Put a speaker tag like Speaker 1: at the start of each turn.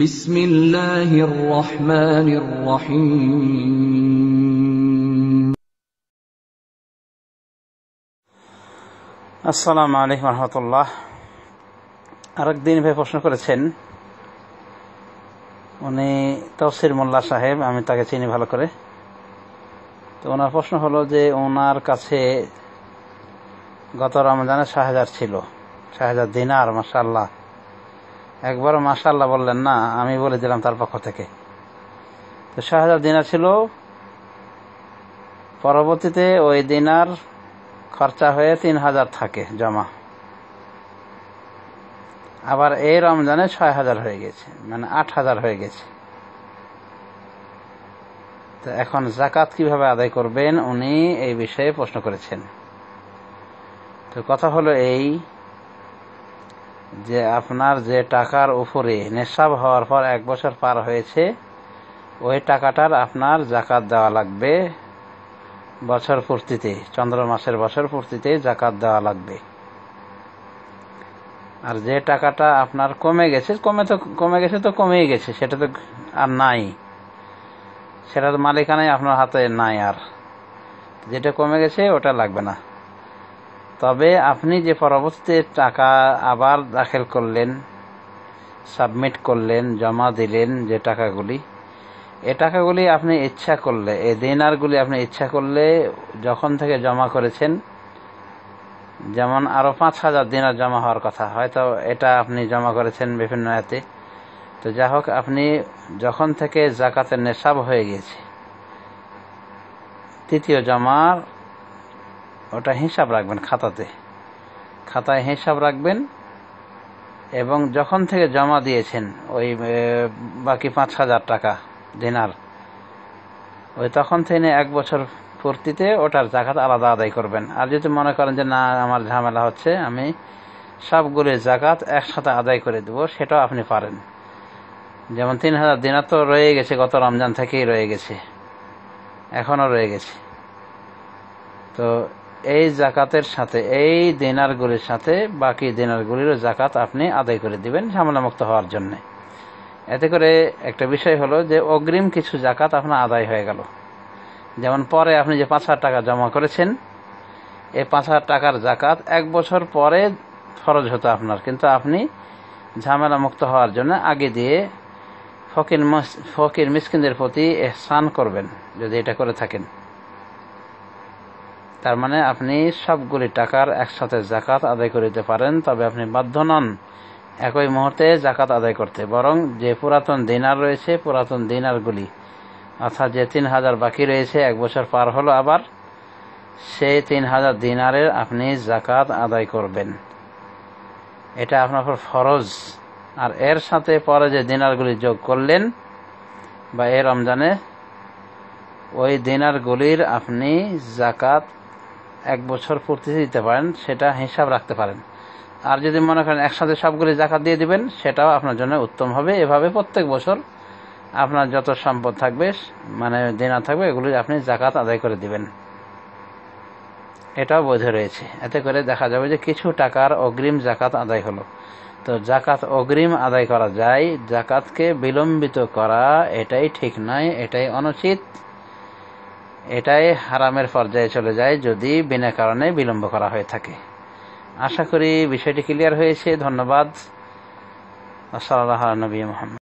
Speaker 1: বিসমিল্লাহির রহমানির রহিম আসসালামু আলাইকুম রহমতুল্লাহ আরেকদিন ভাই প্রশ্ন করেছেন উনি তফসির মোল্লা সাহেব আমি তাকে চিনি ভালো করে তো ওনার প্রশ্ন হলো যে ওনার কাছে গত রমজানে শাহজার ছিল শাহজার দিনার মাসা আল্লাহ একবার মাশাল্লাহ বললেন না আমি বলে দিলাম তার পক্ষ থেকে তো শাহজাদ দিনার ছিল পরবর্তীতে ওই দিনার খরচা হয়ে তিন হাজার থাকে জমা আবার এই রমজানে ছয় হাজার হয়ে গেছে মানে আট হাজার হয়ে গেছে তো এখন জাকাত কিভাবে আদায় করবেন উনি এই বিষয়ে প্রশ্ন করেছেন তো কথা হলো এই যে আপনার যে টাকার উপরে নেশাব হওয়ার পর এক বছর পার হয়েছে ওই টাকাটার আপনার জাকাত দেওয়া লাগবে বছর পূর্তিতে চন্দ্র মাসের বছর পূর্তিতে জাকাত দেওয়া লাগবে আর যে টাকাটা আপনার কমে গেছে কমে তো কমে গেছে তো কমেই গেছে সেটা তো আর নাই সেটার মালিকানাই আপনার হাতে নাই আর যেটা কমে গেছে ওটা লাগবে না তবে আপনি যে পরবর্তী টাকা আবার দাখিল করলেন সাবমিট করলেন জমা দিলেন যে টাকাগুলি এ টাকাগুলি আপনি ইচ্ছা করলে এ দিনারগুলি আপনি ইচ্ছা করলে যখন থেকে জমা করেছেন যেমন আরও পাঁচ হাজার দিনার জমা হওয়ার কথা হয়তো এটা আপনি জমা করেছেন বিভিন্ন এতে তো যা হোক আপনি যখন থেকে জাকাতের নেশাব হয়ে গেছে তৃতীয় জমার ওটা হিসাব রাখবেন খাতাতে খাতায় হিসাব রাখবেন এবং যখন থেকে জমা দিয়েছেন ওই বাকি পাঁচ হাজার টাকা দিনার ওই তখন থেকে এক বছর পূর্তিতে ওটার জাকাত আলাদা আদায় করবেন আর যদি মনে করেন যে না আমার ঝামেলা হচ্ছে আমি সবগুলির জাকাত একসাথে আদায় করে দেবো সেটাও আপনি পারেন যেমন তিন হাজার দিনার তো রয়ে গেছে গত রমজান থেকেই রয়ে গেছে এখনও রয়ে গেছে তো এই জাকাতের সাথে এই দেনারগুলির সাথে বাকি দেনারগুলিরও জাকাত আপনি আদায় করে দিবেন ঝামেলামুক্ত হওয়ার জন্যে এতে করে একটা বিষয় হলো যে অগ্রিম কিছু জাকাত আপনার আদায় হয়ে গেল যেমন পরে আপনি যে পাঁচ হাজার টাকা জমা করেছেন এই পাঁচ হাজার টাকার জাকাত এক বছর পরে ফরজ হতো আপনার কিন্তু আপনি ঝামেলা মুক্ত হওয়ার জন্য আগে দিয়ে ফকির ফকির মিসকিনদের প্রতি স্নান করবেন যদি এটা করে থাকেন তার মানে আপনি সবগুলি টাকার একসাথে জাকাত আদায় করিতে পারেন তবে আপনি বাধ্য নন একই মুহূর্তে জাকাত আদায় করতে বরং যে পুরাতন দিনার রয়েছে পুরাতন দিনারগুলি অর্থাৎ যে তিন হাজার বাকি রয়েছে এক বছর পার হলো আবার সেই তিন হাজার দিনারের আপনি জাকাত আদায় করবেন এটা আপনার উপর ফরজ আর এর সাথে পরে যে দিনারগুলি যোগ করলেন বা এ রমজানে ওই দিনারগুলির আপনি জাকাত এক বছর পূর্তিতে দিতে পারেন সেটা হিসাব রাখতে পারেন আর যদি মনে করেন একসাথে সবগুলি জাকাত দিয়ে দিবেন সেটাও আপনার জন্য উত্তম হবে এভাবে প্রত্যেক বছর আপনার যত সম্পদ থাকবে মানে দেনা থাকবে এগুলি আপনি জাকাত আদায় করে দিবেন এটাও বৈধ রয়েছে এতে করে দেখা যাবে যে কিছু টাকার অগ্রিম জাকাত আদায় হলো তো জাকাত অগ্রিম আদায় করা যায় জাকাতকে বিলম্বিত করা এটাই ঠিক নয় এটাই অনুচিত এটাই হারামের পর্যায়ে চলে যায় যদি বিনা কারণে বিলম্ব করা হয়ে থাকে আশা করি বিষয়টি ক্লিয়ার হয়েছে ধন্যবাদ সাল্লাহ নবী মোহাম্মদ